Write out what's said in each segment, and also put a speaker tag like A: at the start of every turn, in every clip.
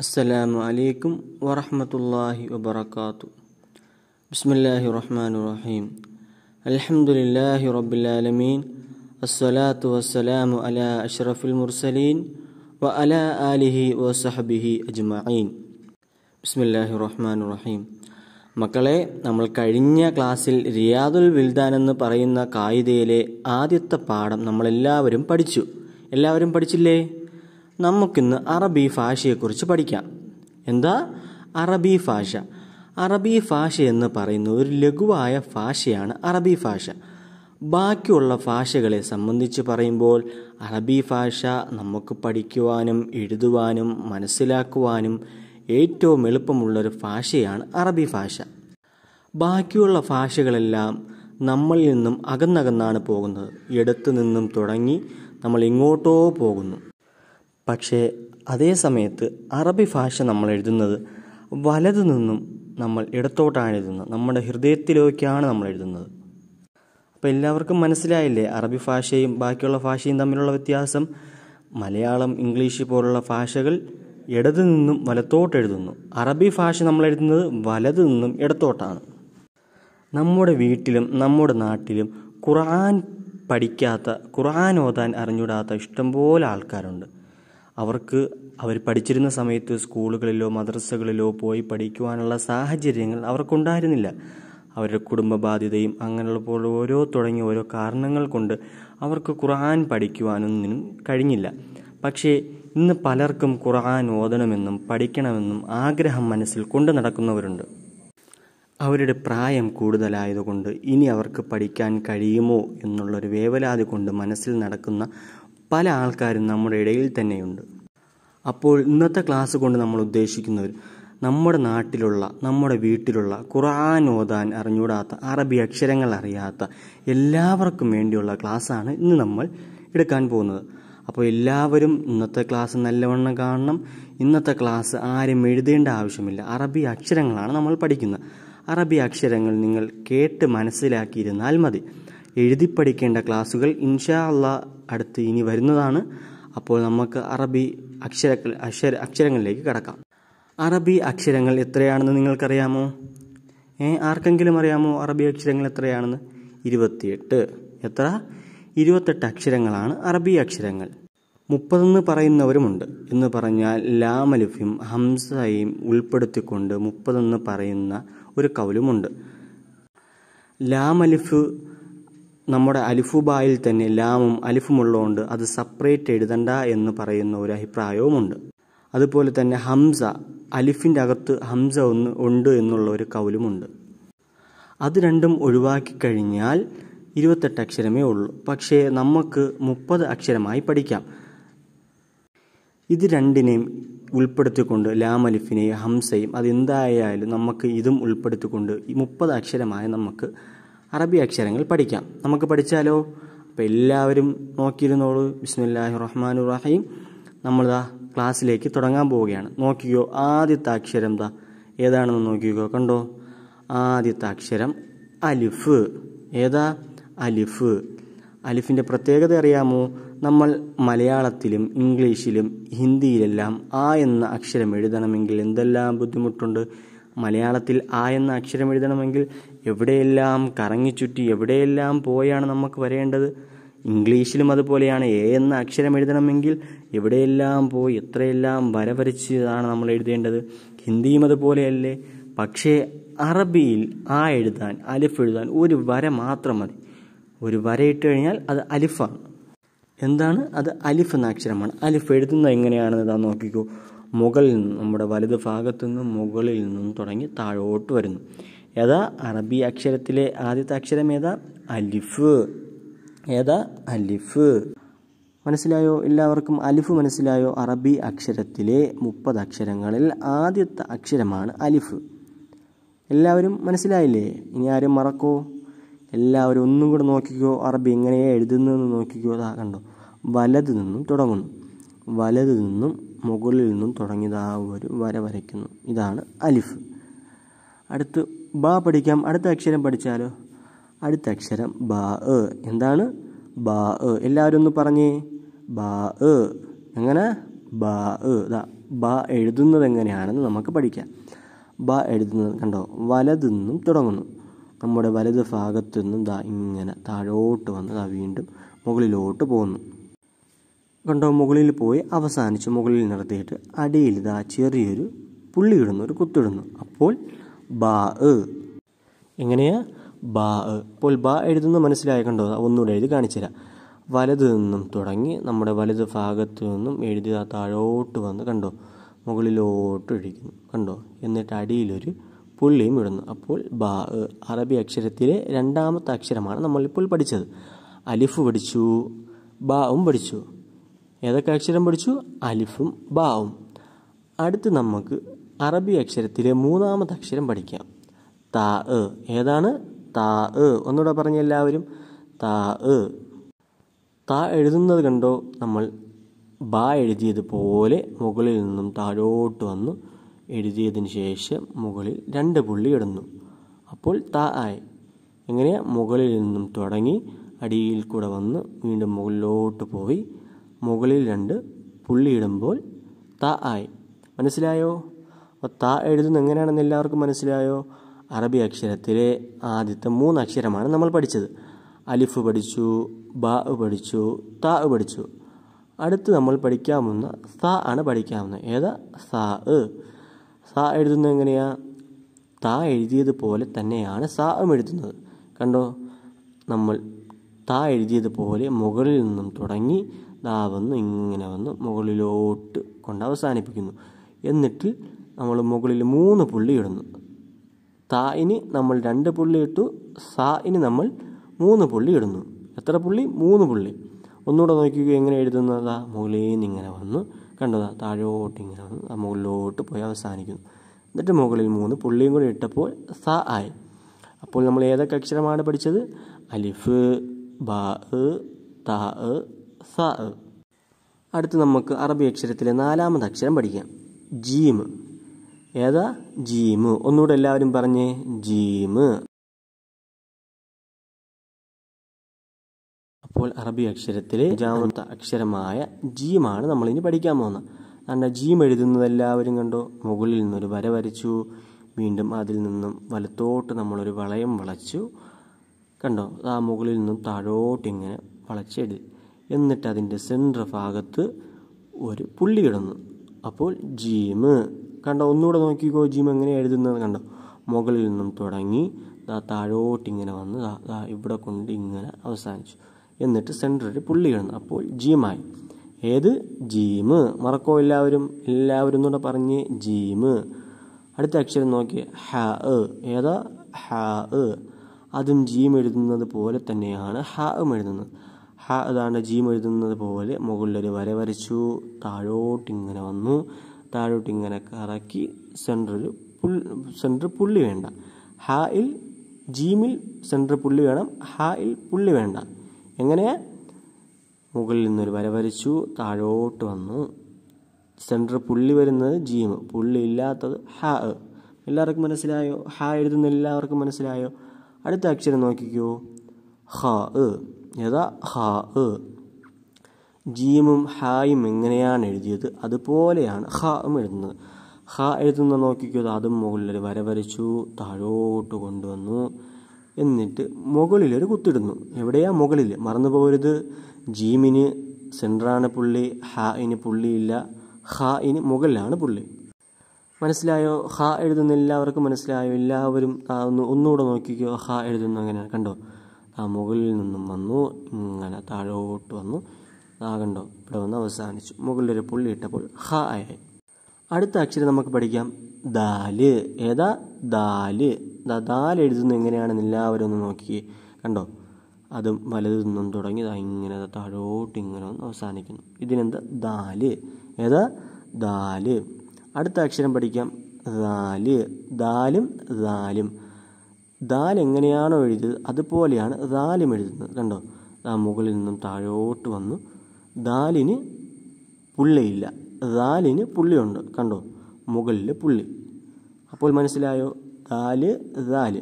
A: അസ്സലാമു അലൈക്കും വറഹമത്തല്ലാഹി വബർക്കാത്തു ബിസ്മില്ലാഹി റഹ്മാൻ റഹീം അലഹമുല്ലാഹി റബ്ബുലാലമീൻ അസ്സലാത്തു വസ്സലാമു അല അഷ്റഫുൽ മുർസലീൻ വ അല ആലിഹി വസഹബിഹി അജ്മഈൻ ബിസ്മില്ലാഹി റഹ്മാൻ റഹീം മക്കളെ നമ്മൾ കഴിഞ്ഞ ക്ലാസ്സിൽ റിയാദുൽ വിൽദാൻ എന്ന് പറയുന്ന കായികയിലെ ആദ്യത്തെ പാഠം നമ്മളെല്ലാവരും പഠിച്ചു എല്ലാവരും പഠിച്ചില്ലേ നമുക്കിന്ന് അറബി ഭാഷയെക്കുറിച്ച് പഠിക്കാം എന്താ അറബി ഭാഷ അറബി ഭാഷ എന്ന് പറയുന്ന ഒരു ലഘുവായ ഭാഷയാണ് അറബി ഭാഷ ബാക്കിയുള്ള ഭാഷകളെ സംബന്ധിച്ച് പറയുമ്പോൾ അറബി ഭാഷ നമുക്ക് പഠിക്കുവാനും എഴുതുവാനും മനസ്സിലാക്കുവാനും ഏറ്റവും എളുപ്പമുള്ളൊരു ഭാഷയാണ് അറബി ഭാഷ ബാക്കിയുള്ള ഭാഷകളെല്ലാം നമ്മളിൽ നിന്നും അകന്നകന്നാണ് പോകുന്നത് ഇടത്തു നിന്നും തുടങ്ങി നമ്മൾ ഇങ്ങോട്ടോ പോകുന്നു പക്ഷേ അതേ സമയത്ത് അറബി ഭാഷ നമ്മൾ എഴുതുന്നത് വലതു നിന്നും നമ്മൾ ഇടത്തോട്ടാണ് എഴുതുന്നത് നമ്മുടെ ഹൃദയത്തിലേക്കാണ് നമ്മൾ എഴുതുന്നത് അപ്പോൾ എല്ലാവർക്കും മനസ്സിലായില്ലേ അറബി ഭാഷയും ബാക്കിയുള്ള ഭാഷയും തമ്മിലുള്ള വ്യത്യാസം മലയാളം ഇംഗ്ലീഷ് പോലുള്ള ഭാഷകൾ ഇടതു നിന്നും വലത്തോട്ട് എഴുതുന്നു അറബി ഭാഷ നമ്മൾ എഴുതുന്നത് വലതു നിന്നും ഇടത്തോട്ടാണ് നമ്മുടെ വീട്ടിലും നമ്മുടെ നാട്ടിലും ഖുർആൻ പഠിക്കാത്ത ഖുർആൻ ഓതാൻ അറിഞ്ഞൂടാത്ത ഇഷ്ടംപോലെ ആൾക്കാരുണ്ട് അവർക്ക് അവർ പഠിച്ചിരുന്ന സമയത്ത് സ്കൂളുകളിലോ മദ്രസകളിലോ പോയി പഠിക്കുവാനുള്ള സാഹചര്യങ്ങൾ അവർക്കുണ്ടായിരുന്നില്ല അവരുടെ കുടുംബ ബാധ്യതയും അങ്ങനെയുള്ള പോലെ ഓരോ തുടങ്ങിയ ഓരോ കാരണങ്ങൾ കൊണ്ട് അവർക്ക് ഖുർആൻ പഠിക്കുവാനൊന്നിനും കഴിഞ്ഞില്ല പക്ഷേ ഇന്ന് പലർക്കും ഖുർആൻ ഓതണമെന്നും പഠിക്കണമെന്നും ആഗ്രഹം മനസ്സിൽ കൊണ്ടു നടക്കുന്നവരുണ്ട് അവരുടെ പ്രായം കൂടുതലായതുകൊണ്ട് ഇനി അവർക്ക് പഠിക്കാൻ കഴിയുമോ എന്നുള്ളൊരു വേവലാതി കൊണ്ട് മനസ്സിൽ നടക്കുന്ന പല ആൾക്കാരും നമ്മുടെ ഇടയിൽ തന്നെയുണ്ട് അപ്പോൾ ഇന്നത്തെ ക്ലാസ് കൊണ്ട് നമ്മൾ ഉദ്ദേശിക്കുന്നത് നമ്മുടെ നാട്ടിലുള്ള നമ്മുടെ വീട്ടിലുള്ള ഖുർആൻ ഓതാൻ അറിഞ്ഞൂടാത്ത അറബി അക്ഷരങ്ങൾ അറിയാത്ത എല്ലാവർക്കും വേണ്ടിയുള്ള ക്ലാസ്സാണ് ഇന്ന് നമ്മൾ എടുക്കാൻ പോകുന്നത് അപ്പോൾ എല്ലാവരും ഇന്നത്തെ ക്ലാസ് നല്ലവണ്ണം കാണണം ഇന്നത്തെ ക്ലാസ് ആരും എഴുതേണ്ട ആവശ്യമില്ല അറബി അക്ഷരങ്ങളാണ് നമ്മൾ പഠിക്കുന്നത് അറബി അക്ഷരങ്ങൾ നിങ്ങൾ കേട്ട് മനസ്സിലാക്കിയിരുന്നാൽ മതി എഴുതി പഠിക്കേണ്ട ക്ലാസ്സുകൾ ഇൻഷാ അല്ല അടുത്ത് ഇനി വരുന്നതാണ് അപ്പോൾ നമുക്ക് അറബി അക്ഷര അക്ഷര അക്ഷരങ്ങളിലേക്ക് കടക്കാം അറബി അക്ഷരങ്ങൾ എത്രയാണെന്ന് നിങ്ങൾക്കറിയാമോ ഏ ആർക്കെങ്കിലും അറിയാമോ അറബി അക്ഷരങ്ങൾ എത്രയാണെന്ന് ഇരുപത്തിയെട്ട് എത്ര ഇരുപത്തെട്ട് അക്ഷരങ്ങളാണ് അറബി അക്ഷരങ്ങൾ മുപ്പതെന്ന് പറയുന്നവരുമുണ്ട് എന്ന് പറഞ്ഞാൽ ലാമലുഫിയും ഹംസയും ഉൾപ്പെടുത്തിക്കൊണ്ട് മുപ്പതെന്ന് പറയുന്ന ഒരു കൗലുമുണ്ട് ലാമലിഫ് നമ്മുടെ അലിഫുബായിൽ തന്നെ ലാമും അലിഫുമുള്ളതുകൊണ്ട് അത് സെപ്പറേറ്റ് എഴുതണ്ട എന്ന് പറയുന്ന ഒരു അഭിപ്രായവുമുണ്ട് അതുപോലെ തന്നെ ഹംസ അലിഫിൻ്റെ അകത്ത് ഹംസ ഒന്ന് ഉണ്ട് എന്നുള്ള ഒരു കൗലുമുണ്ട് അത് രണ്ടും ഒഴിവാക്കി കഴിഞ്ഞാൽ ഇരുപത്തെട്ട് അക്ഷരമേ ഉള്ളൂ പക്ഷേ നമുക്ക് മുപ്പത് അക്ഷരമായി പഠിക്കാം ഇത് രണ്ടിനെയും ഉൾപ്പെടുത്തിക്കൊണ്ട് ലാമലിഫിനെയും ഹംസയും അതെന്തായാലും നമുക്ക് ഇതും ഉൾപ്പെടുത്തിക്കൊണ്ട് ഈ മുപ്പത് അക്ഷരമായി നമുക്ക് അറബി അക്ഷരങ്ങൾ പഠിക്കാം നമുക്ക് പഠിച്ചാലോ അപ്പം എല്ലാവരും നോക്കിയിരുന്നോളൂ ബിസ്മില്ലാഹി റഹ്മാൻ റഹീം നമ്മൾ ദാ ക്ലാസ്സിലേക്ക് തുടങ്ങാൻ പോവുകയാണ് നോക്കിക്കോ ആദ്യത്തെ അക്ഷരം ദാ ഏതാണെന്ന് നോക്കിക്കോ കണ്ടോ ആദ്യത്തെ അക്ഷരം അലിഫ് ഏതാ അലിഫ് അലിഫിൻ്റെ പ്രത്യേകത അറിയാമോ നമ്മൾ മലയാളത്തിലും ഇംഗ്ലീഷിലും ഹിന്ദിയിലെല്ലാം ആ എന്ന അക്ഷരം എഴുതണമെങ്കിൽ എന്തെല്ലാം ബുദ്ധിമുട്ടുണ്ട് മലയാളത്തിൽ ആ എന്ന അക്ഷരം എഴുതണമെങ്കിൽ എവിടെയെല്ലാം കറങ്ങിച്ചുറ്റി എവിടെയെല്ലാം പോയാണ് നമുക്ക് വരേണ്ടത് ഇംഗ്ലീഷിലും അതുപോലെയാണ് എ എന്ന അക്ഷരം എഴുതണമെങ്കിൽ എവിടെയെല്ലാം പോയി എത്രയെല്ലാം വര വരച്ചതാണ് നമ്മൾ എഴുതേണ്ടത് ഹിന്ദിയും അതുപോലെയല്ലേ പക്ഷേ അറബിയിൽ ആ എഴുതാൻ അലിഫ് എഴുതാൻ ഒരു വര മാത്രം മതി ഒരു വരയിട്ട് കഴിഞ്ഞാൽ അത് അലിഫാണ് എന്താണ് അത് അലിഫ് എന്ന അക്ഷരമാണ് അലിഫ് എഴുതുന്നത് എങ്ങനെയാണെന്ന് താൻ നോക്കിക്കോ മുകളിൽ നിന്നും നമ്മുടെ വലത് ഭാഗത്തു നിന്നും മുകളിൽ നിന്നും തുടങ്ങി താഴോട്ട് വരുന്നു ഏതാ അറബി അക്ഷരത്തിലെ ആദ്യത്തെ അക്ഷരം ഏതാ അലിഫ് ഏതാ അലിഫ് മനസ്സിലായോ എല്ലാവർക്കും അലിഫ് മനസ്സിലായോ അറബി അക്ഷരത്തിലെ മുപ്പത് അക്ഷരങ്ങളിൽ ആദ്യത്തെ അക്ഷരമാണ് അലിഫ് എല്ലാവരും മനസ്സിലായില്ലേ ഇനി ആരും മറക്കോ എല്ലാവരും ഒന്നും കൂടെ നോക്കിക്കോ അറബി എങ്ങനെയാണ് എഴുതുന്നതെന്ന് നോക്കിക്കോ അതാ കണ്ടോ വലത് നിന്നും തുടങ്ങുന്നു വലത് നിന്നും മുകളിൽ നിന്നും തുടങ്ങിയതാ ഒരു വര വരയ്ക്കുന്നു ഇതാണ് അലിഫ് അടുത്ത് ബ പഠിക്കാം അടുത്ത അക്ഷരം പഠിച്ചാലോ അടുത്ത അക്ഷരം ബ എ എന്താണ് ബ എ എല്ലാവരും ഒന്ന് പറഞ്ഞേ ബ എ എങ്ങനെ ബ എ ഇതാ ബ എഴുതുന്നത് എങ്ങനെയാണെന്ന് നമുക്ക് പഠിക്കാം ബ എഴുതുന്നത് കണ്ടോ വലതുനിന്നും തുടങ്ങുന്നു നമ്മുടെ വലത് ഭാഗത്തു നിന്നും ദാ ഇങ്ങനെ താഴോട്ട് വന്ന് ദാ വീണ്ടും മുകളിലോട്ട് പോകുന്നു കണ്ടോ മുകളിൽ പോയി അവസാനിച്ച് മുകളിൽ നിർത്തിയിട്ട് അടിയിൽ ദാ ചെറിയൊരു പുള്ളിയിടുന്നു ഒരു കുത്തിടുന്നു അപ്പോൾ ബാ എങ്ങനെയാ ബാ ഇപ്പോൾ ബാ എഴുതുന്ന മനസ്സിലായ കണ്ടോ ഒന്നുകൂടെ എഴുതി കാണിച്ചുതരാം വലത് നിന്നും തുടങ്ങി നമ്മുടെ വലത് ഭാഗത്തു നിന്നും എഴുതി താഴോട്ട് വന്ന് കണ്ടോ മുകളിലോട്ട് ഒഴിക്കുന്നു കണ്ടോ എന്നിട്ട് അടിയിലൊരു പുള്ളിയും ഇടുന്നു അപ്പോൾ ബാ അറബി അക്ഷരത്തിലെ രണ്ടാമത്തെ അക്ഷരമാണ് നമ്മളിപ്പോൾ പഠിച്ചത് അലിഫ് പഠിച്ചു ബാവും പഠിച്ചു ഏതൊക്കെ അക്ഷരം പഠിച്ചു അലിഫും ബാവും അടുത്ത് നമുക്ക് അറബി അക്ഷരത്തിലെ മൂന്നാമത്തെ അക്ഷരം പഠിക്കാം താ എ ഏതാണ് താ എ ഒന്നുകൂടെ പറഞ്ഞ എല്ലാവരും താ എ താ എഴുതുന്നത് കണ്ടോ നമ്മൾ ബാ എഴുതിയതുപോലെ മുകളിൽ നിന്നും താഴോട്ട് വന്നു എഴുതിയതിന് ശേഷം മുകളിൽ രണ്ട് പുള്ളി ഇടുന്നു അപ്പോൾ താ ആയി എങ്ങനെ മുകളിൽ നിന്നും തുടങ്ങി അടിയിൽ കൂടെ വന്ന് വീണ്ടും മുകളിലോട്ട് പോയി മുകളിൽ രണ്ട് പുള്ളിയിടുമ്പോൾ താ ആയി മനസ്സിലായോ അപ്പോൾ താ എഴുതുന്നത് എങ്ങനെയാണെന്ന് എല്ലാവർക്കും മനസ്സിലായോ അറബി അക്ഷരത്തിലെ ആദ്യത്തെ മൂന്ന് അക്ഷരമാണ് നമ്മൾ പഠിച്ചത് അലിഫ് പഠിച്ചു ബ പഠിച്ചു ത പഠിച്ചു അടുത്ത് നമ്മൾ പഠിക്കാവുന്ന സ ആണ് പഠിക്കാവുന്നത് ഏതാ സ സ എഴുതുന്നത് എങ്ങനെയാണ് ത എഴുതിയതുപോലെ തന്നെയാണ് സ എഴുതുന്നത് കണ്ടോ നമ്മൾ ത എഴുതിയതുപോലെ മുകളിൽ നിന്നും തുടങ്ങി ദാ വന്ന് ഇങ്ങനെ വന്ന് മുകളിലോട്ട് കൊണ്ട് അവസാനിപ്പിക്കുന്നു എന്നിട്ട് നമ്മൾ മുകളിൽ മൂന്ന് പുള്ളി ഇടുന്നു തായിന് നമ്മൾ രണ്ട് പുള്ളി ഇട്ടു സായിന് നമ്മൾ മൂന്ന് പുള്ളി ഇടുന്നു എത്ര പുള്ളി മൂന്ന് പുള്ളി ഒന്നുകൂടെ നോക്കിക്കുക എങ്ങനെ എഴുതുന്നതാ മുകളിൽ നിന്ന് ഇങ്ങനെ വന്നു കണ്ടതാ താഴോട്ട് ഇങ്ങനെ വന്നു ആ മുകളിലോട്ട് പോയി അവസാനിക്കുന്നു എന്നിട്ട് മുകളിൽ മൂന്ന് പുള്ളിയും കൂടി ഇട്ടപ്പോൾ സ ആയി അപ്പോൾ നമ്മൾ ഏതൊക്കെ അക്ഷരമാണ് പഠിച്ചത് അലിഫ് ബാ ത സ അടുത്ത് നമുക്ക് അറബി അക്ഷരത്തിലെ നാലാമത് അക്ഷരം പഠിക്കാം ജീം ഏതാ ജീമ് ഒന്നുകൂടെ എല്ലാവരും പറഞ്ഞേ ജീമ് അപ്പോൾ അറബി അക്ഷരത്തിലെ അഞ്ചാമത്തെ അക്ഷരമായ ജീമാണ് നമ്മളിനി പഠിക്കാൻ പോകുന്നത് അതുകൊണ്ട് ജീം എഴുതുന്നത് എല്ലാവരും കണ്ടോ മുകളിൽ നിന്നൊരു വര വരച്ചു വീണ്ടും അതിൽ നിന്നും വലത്തോട്ട് നമ്മളൊരു വളയം വളച്ചു കണ്ടോ ആ മുകളിൽ നിന്നും താഴോട്ട് ഇങ്ങനെ വളച്ചെടു എന്നിട്ട് അതിൻ്റെ സെൻട്രൽ ഭാഗത്ത് ഒരു പുള്ളി കിടന്നു അപ്പോൾ ജീമ് കണ്ടോ ഒന്നുകൂടെ നോക്കിക്കോ ജിം എങ്ങനെ എഴുതുന്നത് കണ്ടോ മുകളിൽ നിന്നും തുടങ്ങി ദാ ഇങ്ങനെ വന്ന് ദാ ഇവിടെ കൊണ്ട് ഇങ്ങനെ അവസാനിച്ചു എന്നിട്ട് സെൻറ്ററിൽ പുള്ളി കിടന്നു അപ്പോൾ ജീമായി ഏത് ജീമ് മറക്കോ എല്ലാവരും എല്ലാവരും എന്നുകൂടെ പറഞ്ഞ് ജീമ് അടുത്ത അക്ഷരം നോക്കി ഹ ഏതാ ഹ അതും ജീം എഴുതുന്നത് പോലെ തന്നെയാണ് ഹ എഴുതുന്നത് ഹ അതാണ് ജീം എഴുതുന്നത് പോലെ മുകളിലൊരു വര വരച്ചു താഴോട്ടിങ്ങനെ വന്നു താഴോട്ട് ഇങ്ങനെ കറക്കി സെൻറ്ററിൽ പുൽ സെൻറ്റർ പുള്ളി വേണ്ട ഇൽ ജീമിൽ സെൻറ്റർ പുള്ളി വേണം ഇൽ പുള്ളി വേണ്ട എങ്ങനെ മുകളിൽ നിന്നൊരു വര വരച്ചു താഴോട്ട് വന്നു സെൻറ്റർ പുള്ളി വരുന്നത് ജീമ് പുള്ളി ഇല്ലാത്തത് ഹാ എല്ലാവർക്കും മനസ്സിലായോ ഹാ എഴുതുന്ന എല്ലാവർക്കും മനസ്സിലായോ അടുത്ത അക്ഷരം നോക്കിക്കോ ഹ എതാ ഹ ജീമും ഹായും എങ്ങനെയാണ് എഴുതിയത് അതുപോലെയാണ് ഹും എഴുതുന്നത് ഹ എഴുതുന്ന നോക്കിക്കോ അതും മുകളിലൊരു വര വരച്ചു താഴോട്ട് കൊണ്ടുവന്നു എന്നിട്ട് മുകളിലൊരു കുത്തിടുന്നു എവിടെയാ മുകളിൽ മറന്നു പോകരുത് ജീമിന് സെൻട്രാണ് പുള്ളി ഇന് പുള്ളിയില്ല ഇന് മുകളിലാണ് പുള്ളി മനസ്സിലായോ ഹ എഴുതുന്ന എല്ലാവർക്കും മനസ്സിലായോ എല്ലാവരും ഒന്ന് ഒന്നുകൂടെ നോക്കിക്കോ ഹ എഴുതുന്നു അങ്ങനെയാണ് കണ്ടോ ആ മുകളിൽ നിന്നും വന്നു ഇങ്ങനെ താഴോട്ട് വന്നു ആകണ്ടോ ഇവിടെ വന്ന് അവസാനിച്ചു ഒരു പുള്ളി ഇട്ടപ്പോൾ ഹ ആയി അടുത്ത അക്ഷരം നമുക്ക് പഠിക്കാം ദാല് ഏതാ ദാല് ദാല് എഴുതുന്നത് എങ്ങനെയാണെന്ന് എല്ലാവരും ഒന്ന് നോക്കി കണ്ടോ അതും വലതു നിന്നും തുടങ്ങി ഇങ്ങനെ താഴോട്ട് ഇങ്ങനെ ഒന്ന് അവസാനിക്കുന്നു ഇതിനെന്താ ദാല് ഏതാ ദാല് അടുത്ത അക്ഷരം പഠിക്കാം ദാല് ദാലും ദാലും ദാൽ എങ്ങനെയാണോ എഴുതിയത് അതുപോലെയാണ് ദാലും എഴുതുന്നത് കണ്ടോ ആ മുകളിൽ നിന്നും താഴോട്ട് വന്നു ദാലിന് പുള്ളിയില്ല ദാലിന് പുള്ളിയുണ്ട് കണ്ടോ മുകളിൽ പുള്ളി അപ്പോൾ മനസ്സിലായോ ദാല് ദാല്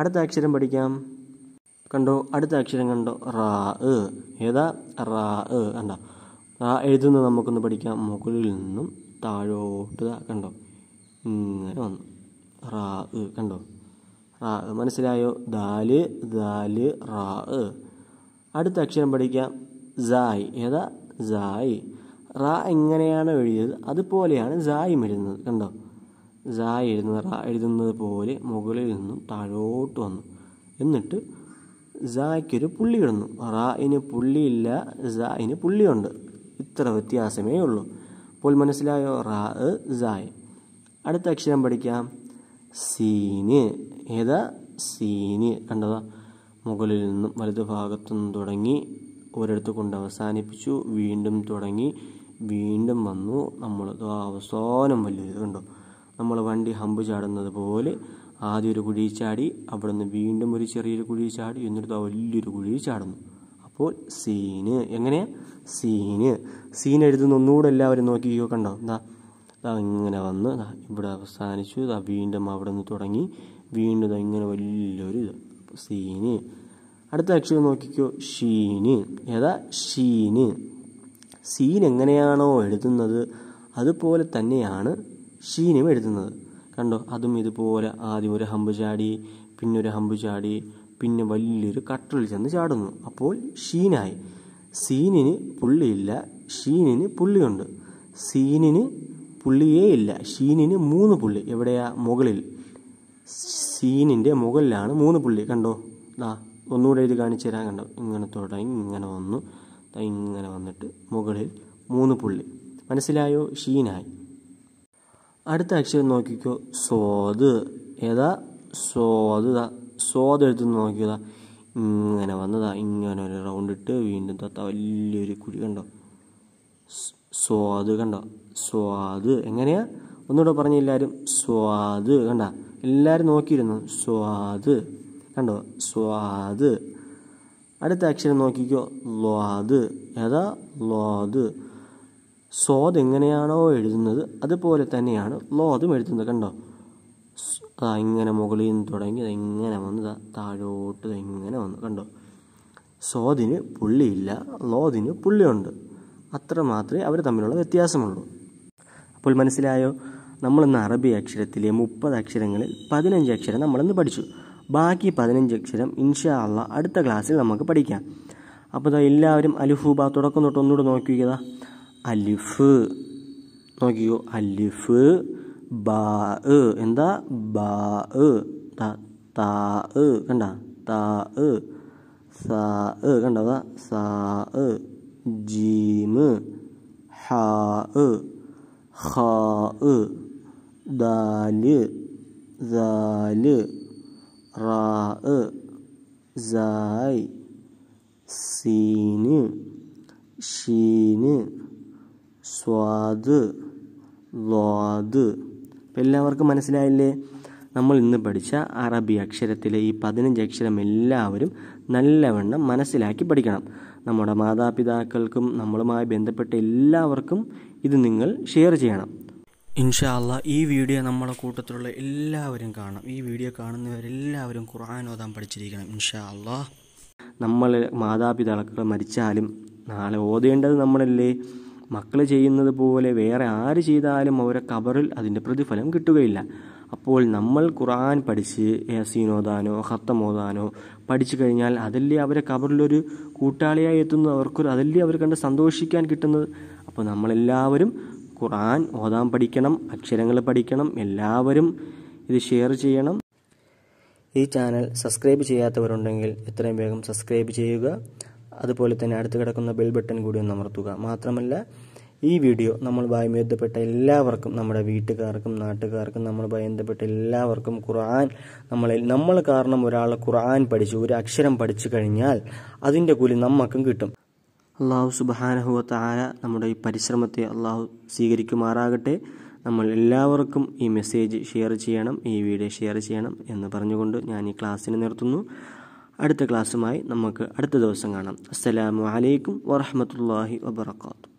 A: അടുത്ത അക്ഷരം പഠിക്കാം കണ്ടോ അടുത്ത അക്ഷരം കണ്ടോ റാ ഏതാ റാ കണ്ടോ റാ എഴുതുന്നത് നമുക്കൊന്ന് പഠിക്കാം മുകളിൽ നിന്നും താഴോട്ട് കണ്ടോ ഇങ്ങനെ വന്നു റാ കണ്ടോ റാ മനസ്സിലായോ ദാല് ദാല് റാ അടുത്ത അക്ഷരം പഠിക്കാം സായ് ഏതാ സായ് റാ എങ്ങനെയാണ് എഴുതിയത് അതുപോലെയാണ് സായും എഴുതുന്നത് കണ്ടോ സായ് എഴുതുന്നത് റാ എഴുതുന്നത് പോലെ മുകളിൽ നിന്നും താഴോട്ട് വന്നു എന്നിട്ട് സായ്ക്കൊരു പുള്ളി ഇടുന്നു റായിന് പുള്ളിയില്ല സായിന് പുള്ളിയുണ്ട് ഇത്ര വ്യത്യാസമേ ഉള്ളൂ അപ്പോൾ മനസ്സിലായോ റാ സായ് അടുത്ത അക്ഷരം പഠിക്കാം സീന് ഏതാ സീന് കണ്ടതാ മുകളിൽ നിന്നും വലതു ഭാഗത്തു നിന്നും തുടങ്ങി ഒരിടത്ത് കൊണ്ട് അവസാനിപ്പിച്ചു വീണ്ടും തുടങ്ങി വീണ്ടും വന്നു നമ്മൾ അവസാനം വലിയൊരു കണ്ടോ നമ്മൾ വണ്ടി ഹമ്പ് ചാടുന്നത് പോലെ ആദ്യം ഒരു കുഴി ചാടി അവിടെ നിന്ന് വീണ്ടും ഒരു ചെറിയൊരു കുഴി ചാടി എന്നിട്ട് വലിയൊരു കുഴി ചാടുന്നു അപ്പോൾ സീന് എങ്ങനെയാ സീന് സീൻ എഴുതുന്ന ഒന്നുകൂടെ എല്ലാവരും നോക്കി കണ്ടോ എന്താ ഇങ്ങനെ വന്ന് ഇവിടെ അവസാനിച്ചു വീണ്ടും അവിടെ നിന്ന് തുടങ്ങി വീണ്ടും ഇങ്ങനെ വലിയൊരു ഇത് സീന് അടുത്ത അക്ഷരം നോക്കിക്കോ ഷീന് ഏതാ ഷീന് സീൻ എങ്ങനെയാണോ എഴുതുന്നത് അതുപോലെ തന്നെയാണ് ഷീനും എഴുതുന്നത് കണ്ടോ അതും ഇതുപോലെ ആദ്യം ഒരു ഹമ്പ് ചാടി പിന്നെ ഒരു ഹമ്പ് ചാടി പിന്നെ വലിയൊരു കട്ടറിൽ ചെന്ന് ചാടുന്നു അപ്പോൾ ഷീനായി സീനിന് പുള്ളിയില്ല ഷീനിന് പുള്ളിയുണ്ട് സീനിന് പുള്ളിയേ ഇല്ല ഷീനിന് മൂന്ന് പുള്ളി എവിടെയാ മുകളിൽ സീനിൻ്റെ മുകളിലാണ് മൂന്ന് പുള്ളി കണ്ടോ ദാ ഒന്നുകൂടെ ഇത് കാണിച്ചു തരാൻ കണ്ടോ ഇങ്ങനെ തുടങ്ങി ഇങ്ങനെ വന്നു ഇങ്ങനെ വന്നിട്ട് മുകളിൽ മൂന്ന് പുള്ളി മനസ്സിലായോ ഷീനായി അടുത്ത അക്ഷരം നോക്കിക്കോ സ്വാദ് ഏതാ സ്വാദ് സ്വാദ് എടുത്ത് നോക്കിയതാ ഇങ്ങനെ വന്നതാ ഇങ്ങനെ ഒരു റൗണ്ട് ഇട്ട് വീണ്ടും തത്ത വലിയൊരു കുഴി കണ്ടോ സ്വാദ് കണ്ടോ സ്വാദ് എങ്ങനെയാ ഒന്നുകൂടെ പറഞ്ഞ എല്ലാവരും സ്വാദ് കണ്ട എല്ലാവരും നോക്കിയിരുന്നു സ്വാദ് കണ്ടോ സ്വാദ് അടുത്ത അക്ഷരം നോക്കിക്കോ ല്വാദ് ഏതാ ല്വാദ് സ്വാദ് എങ്ങനെയാണോ എഴുതുന്നത് അതുപോലെ തന്നെയാണ് ലോദും എഴുതുന്നത് കണ്ടോ ഇങ്ങനെ മുകളിൽ നിന്ന് തുടങ്ങി ഇങ്ങനെ വന്ന് താഴോട്ട് എങ്ങനെ വന്നു കണ്ടോ സ്വാദിന് പുള്ളിയില്ല ലോദിന് പുള്ളിയുണ്ട് അത്ര മാത്രമേ അവർ തമ്മിലുള്ള വ്യത്യാസമുള്ളൂ അപ്പോൾ മനസ്സിലായോ നമ്മളിന്ന് അറബി അക്ഷരത്തിലെ മുപ്പത് അക്ഷരങ്ങളിൽ പതിനഞ്ച് അക്ഷരം നമ്മളിന്ന് പഠിച്ചു ബാക്കി പതിനഞ്ച് അക്ഷരം ഇൻഷാ അള്ള അടുത്ത ക്ലാസ്സിൽ നമുക്ക് പഠിക്കാം അപ്പോൾ ഇതാ എല്ലാവരും അലിഫുബ തുടക്കം തൊട്ട് ഒന്നുകൂടെ നോക്കിയതാ അലിഫ് നോക്കിയോ അലിഫ് ബാ എന്താ ബാ താ കണ്ട താ സാ കണ്ടതാ സാ ജീമ് ഹാ ഖാ ദാല് ദാല് റാ സായ് സീന് ഷീന് സ്വാദ് ലാദ് ഇപ്പം എല്ലാവർക്കും മനസ്സിലായില്ലേ നമ്മൾ ഇന്ന് പഠിച്ച അറബി അക്ഷരത്തിലെ ഈ പതിനഞ്ച് അക്ഷരം എല്ലാവരും നല്ലവണ്ണം മനസ്സിലാക്കി പഠിക്കണം നമ്മുടെ മാതാപിതാക്കൾക്കും നമ്മളുമായി ബന്ധപ്പെട്ട എല്ലാവർക്കും ഇത് നിങ്ങൾ ഷെയർ ചെയ്യണം ഇൻഷാല്ല ഈ വീഡിയോ നമ്മളെ കൂട്ടത്തിലുള്ള എല്ലാവരും കാണാം ഈ വീഡിയോ കാണുന്നവരെല്ലാവരും ഖുർആൻ ഓതാൻ പഠിച്ചിരിക്കണം ഇൻഷാ നമ്മൾ മാതാപിതാക്കൾ മരിച്ചാലും നാളെ ഓതേണ്ടത് നമ്മളല്ലേ മക്കൾ ചെയ്യുന്നത് പോലെ വേറെ ആര് ചെയ്താലും അവരെ കബറിൽ അതിൻ്റെ പ്രതിഫലം കിട്ടുകയില്ല അപ്പോൾ നമ്മൾ ഖുർആൻ പഠിച്ച് യസീനോദാനോ ഹത്തമോദാനോ പഠിച്ചു കഴിഞ്ഞാൽ അതല്ലേ അവരെ കബറിലൊരു കൂട്ടാളിയായി എത്തുന്നത് അവർക്കൊരു അതല്ലേ അവർ കണ്ട് സന്തോഷിക്കാൻ കിട്ടുന്നത് അപ്പോൾ നമ്മളെല്ലാവരും ഖുർആൻ ഓതാൻ പഠിക്കണം അക്ഷരങ്ങൾ പഠിക്കണം എല്ലാവരും ഇത് ഷെയർ ചെയ്യണം ഈ ചാനൽ സബ്സ്ക്രൈബ് ചെയ്യാത്തവരുണ്ടെങ്കിൽ എത്രയും വേഗം സബ്സ്ക്രൈബ് ചെയ്യുക അതുപോലെ തന്നെ അടുത്ത് കിടക്കുന്ന ബെൽ ബട്ടൺ കൂടി ഒന്ന് അമർത്തുക മാത്രമല്ല ഈ വീഡിയോ നമ്മൾ ബന്ധപ്പെട്ട എല്ലാവർക്കും നമ്മുടെ വീട്ടുകാർക്കും നാട്ടുകാർക്കും നമ്മൾ ബന്ധപ്പെട്ട എല്ലാവർക്കും ഖുർആൻ നമ്മളിൽ നമ്മൾ കാരണം ഒരാൾ ഖുർആൻ പഠിച്ചു ഒരു അക്ഷരം പഠിച്ചു കഴിഞ്ഞാൽ അതിൻ്റെ കൂലി നമ്മൾക്കും കിട്ടും അള്ളാഹു സുബഹാനഹുവ താര നമ്മുടെ ഈ പരിശ്രമത്തെ അള്ളാഹു സ്വീകരിക്കുമാറാകട്ടെ നമ്മൾ എല്ലാവർക്കും ഈ മെസ്സേജ് ഷെയർ ചെയ്യണം ഈ വീഡിയോ ഷെയർ ചെയ്യണം എന്ന് പറഞ്ഞുകൊണ്ട് ഞാൻ ഈ ക്ലാസ്സിനെ നിർത്തുന്നു അടുത്ത ക്ലാസ്സുമായി നമുക്ക് അടുത്ത ദിവസം കാണാം അസ്സലാമു അലൈക്കും വറഹമത്തല്ലാഹി വാത്തു